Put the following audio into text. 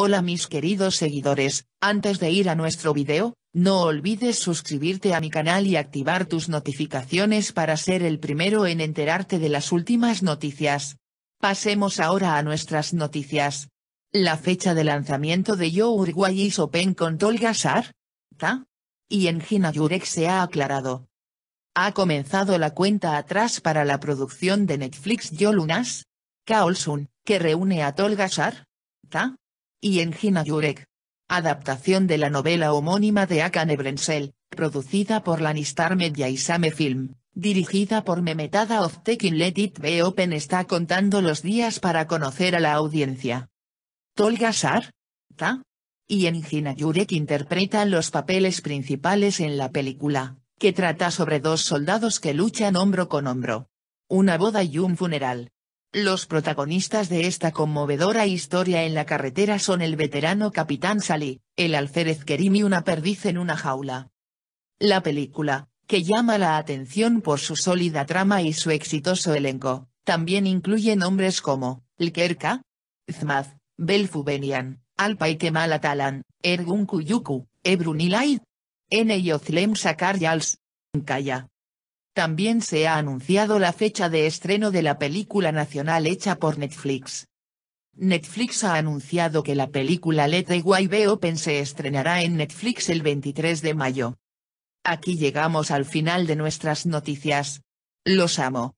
Hola mis queridos seguidores, antes de ir a nuestro video, no olvides suscribirte a mi canal y activar tus notificaciones para ser el primero en enterarte de las últimas noticias. Pasemos ahora a nuestras noticias. La fecha de lanzamiento de Yo Uruguay y Open con Tolga Sar, ¿ta? Y en Gina Jurek se ha aclarado. Ha comenzado la cuenta atrás para la producción de Netflix Yo Lunas, Kaolsun, que reúne a Tolga Sar, ¿ta? y Engina Adaptación de la novela homónima de Akane Brenzel, producida por Lanistar Media y Same Film, dirigida por Memetada of Taking Let It Be Open está contando los días para conocer a la audiencia. Tolga Sar? Ta? Y Engina Jurek interpretan los papeles principales en la película, que trata sobre dos soldados que luchan hombro con hombro. Una boda y un funeral. Los protagonistas de esta conmovedora historia en la carretera son el veterano capitán Sally, el alférez Kerim y una perdiz en una jaula. La película, que llama la atención por su sólida trama y su exitoso elenco, también incluye nombres como, Lkerka, Zmaz, Belfubenian, Alpay Kemal Atalan, Ergun Kuyuku, Ebrunilay, N. Yozlem Sakar Yals, Nkaya. También se ha anunciado la fecha de estreno de la película nacional hecha por Netflix. Netflix ha anunciado que la película Let the Way Open se estrenará en Netflix el 23 de mayo. Aquí llegamos al final de nuestras noticias. Los amo.